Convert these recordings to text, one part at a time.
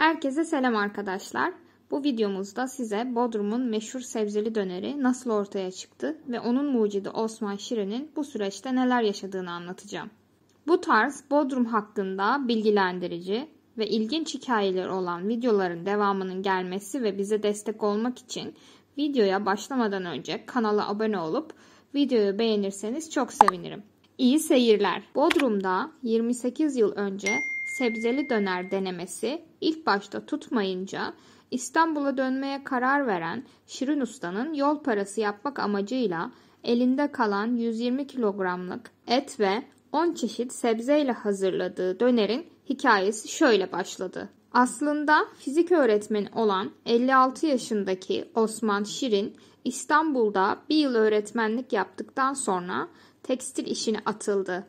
Herkese selam arkadaşlar. Bu videomuzda size Bodrum'un meşhur sebzeli döneri nasıl ortaya çıktı ve onun mucidi Osman Şirin'in bu süreçte neler yaşadığını anlatacağım. Bu tarz Bodrum hakkında bilgilendirici ve ilginç hikayeleri olan videoların devamının gelmesi ve bize destek olmak için videoya başlamadan önce kanala abone olup videoyu beğenirseniz çok sevinirim. İyi seyirler. Bodrum'da 28 yıl önce sebzeli döner denemesi ilk başta tutmayınca İstanbul'a dönmeye karar veren Şirin Usta'nın yol parası yapmak amacıyla elinde kalan 120 kilogramlık et ve 10 çeşit sebzeyle hazırladığı dönerin hikayesi şöyle başladı. Aslında fizik öğretmeni olan 56 yaşındaki Osman Şirin İstanbul'da bir yıl öğretmenlik yaptıktan sonra tekstil işine atıldı.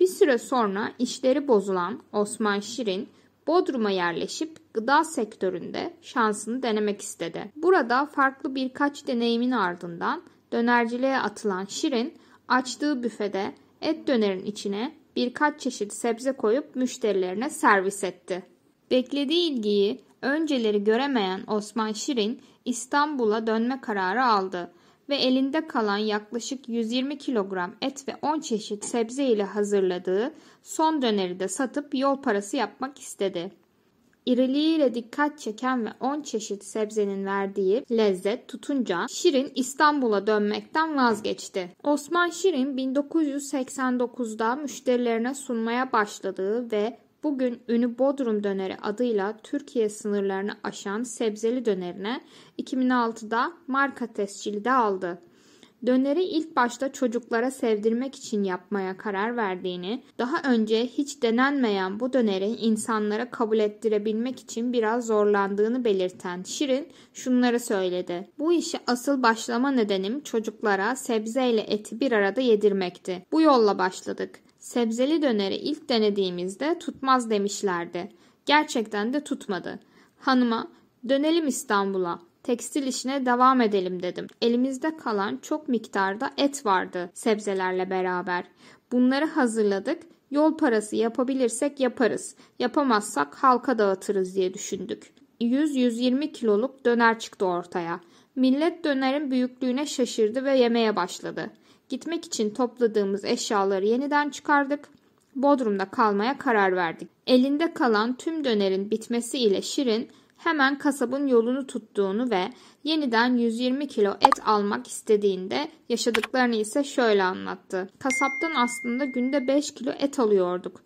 Bir süre sonra işleri bozulan Osman Şirin Bodrum'a yerleşip gıda sektöründe şansını denemek istedi. Burada farklı birkaç deneyimin ardından dönerciliğe atılan Şirin açtığı büfede et dönerin içine birkaç çeşit sebze koyup müşterilerine servis etti. Beklediği ilgiyi önceleri göremeyen Osman Şirin İstanbul'a dönme kararı aldı ve elinde kalan yaklaşık 120 kilogram et ve 10 çeşit sebze ile hazırladığı son döneri de satıp yol parası yapmak istedi. İriliğiyle dikkat çeken ve 10 çeşit sebzenin verdiği lezzet tutunca Şirin İstanbul'a dönmekten vazgeçti. Osman Şirin 1989'da müşterilerine sunmaya başladığı ve bugün ünü Bodrum döneri adıyla Türkiye sınırlarını aşan sebzeli dönerine 2006'da marka tescili de aldı. Döneri ilk başta çocuklara sevdirmek için yapmaya karar verdiğini, daha önce hiç denenmeyen bu döneri insanlara kabul ettirebilmek için biraz zorlandığını belirten Şirin şunları söyledi. Bu işe asıl başlama nedenim çocuklara sebzeyle eti bir arada yedirmekti. Bu yolla başladık. Sebzeli döneri ilk denediğimizde tutmaz demişlerdi. Gerçekten de tutmadı. Hanıma dönelim İstanbul'a, tekstil işine devam edelim dedim. Elimizde kalan çok miktarda et vardı sebzelerle beraber. Bunları hazırladık. Yol parası yapabilirsek yaparız. Yapamazsak halka dağıtırız diye düşündük. 100-120 kiloluk döner çıktı ortaya. Millet dönerin büyüklüğüne şaşırdı ve yemeye başladı.'' Gitmek için topladığımız eşyaları yeniden çıkardık. Bodrum'da kalmaya karar verdik. Elinde kalan tüm dönerin bitmesi ile Şirin hemen kasabın yolunu tuttuğunu ve yeniden 120 kilo et almak istediğinde yaşadıklarını ise şöyle anlattı. Kasaptan aslında günde 5 kilo et alıyorduk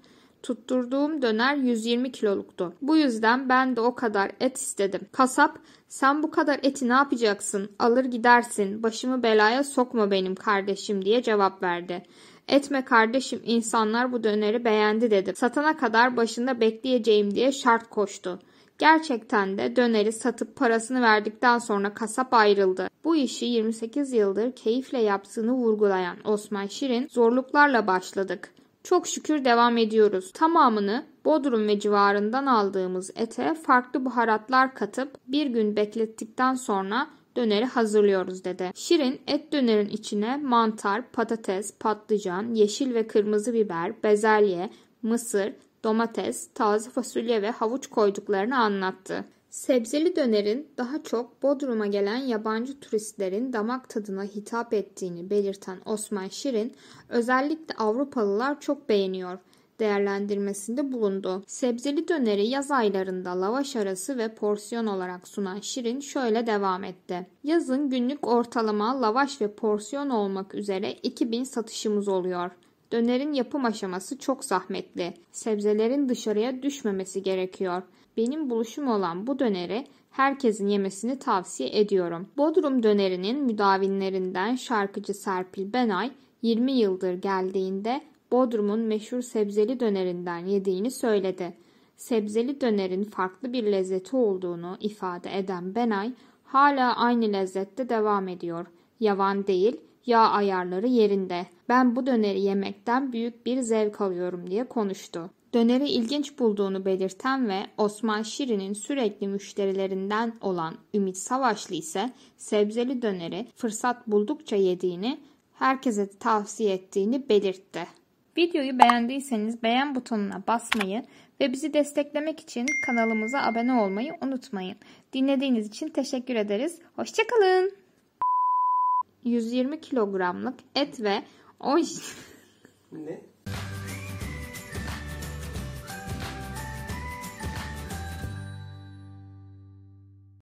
tutturduğum döner 120 kiloluktu. Bu yüzden ben de o kadar et istedim. Kasap sen bu kadar eti ne yapacaksın? Alır gidersin. Başımı belaya sokma benim kardeşim diye cevap verdi. Etme kardeşim insanlar bu döneri beğendi dedim. Satana kadar başında bekleyeceğim diye şart koştu. Gerçekten de döneri satıp parasını verdikten sonra kasap ayrıldı. Bu işi 28 yıldır keyifle yaptığını vurgulayan Osman Şirin zorluklarla başladık. Çok şükür devam ediyoruz. Tamamını Bodrum ve civarından aldığımız ete farklı baharatlar katıp bir gün beklettikten sonra döneri hazırlıyoruz dedi. Şirin et dönerin içine mantar, patates, patlıcan, yeşil ve kırmızı biber, bezelye, mısır, domates, taze fasulye ve havuç koyduklarını anlattı. Sebzeli dönerin daha çok Bodrum'a gelen yabancı turistlerin damak tadına hitap ettiğini belirten Osman Şirin, özellikle Avrupalılar çok beğeniyor değerlendirmesinde bulundu. Sebzeli döneri yaz aylarında lavaş arası ve porsiyon olarak sunan Şirin şöyle devam etti. Yazın günlük ortalama lavaş ve porsiyon olmak üzere 2000 satışımız oluyor. Dönerin yapım aşaması çok zahmetli. Sebzelerin dışarıya düşmemesi gerekiyor.'' benim buluşum olan bu döneri herkesin yemesini tavsiye ediyorum. Bodrum dönerinin müdavinlerinden şarkıcı Serpil Benay 20 yıldır geldiğinde Bodrum'un meşhur sebzeli dönerinden yediğini söyledi. Sebzeli dönerin farklı bir lezzeti olduğunu ifade eden Benay, hala aynı lezzette devam ediyor. Yavan değil, yağ ayarları yerinde. Ben bu döneri yemekten büyük bir zevk alıyorum diye konuştu döneri ilginç bulduğunu belirten ve Osman Şirin'in sürekli müşterilerinden olan Ümit Savaşlı ise sebzeli döneri fırsat buldukça yediğini, herkese tavsiye ettiğini belirtti. Videoyu beğendiyseniz beğen butonuna basmayı ve bizi desteklemek için kanalımıza abone olmayı unutmayın. Dinlediğiniz için teşekkür ederiz. Hoşçakalın. 120 kilogramlık et ve 10... ne?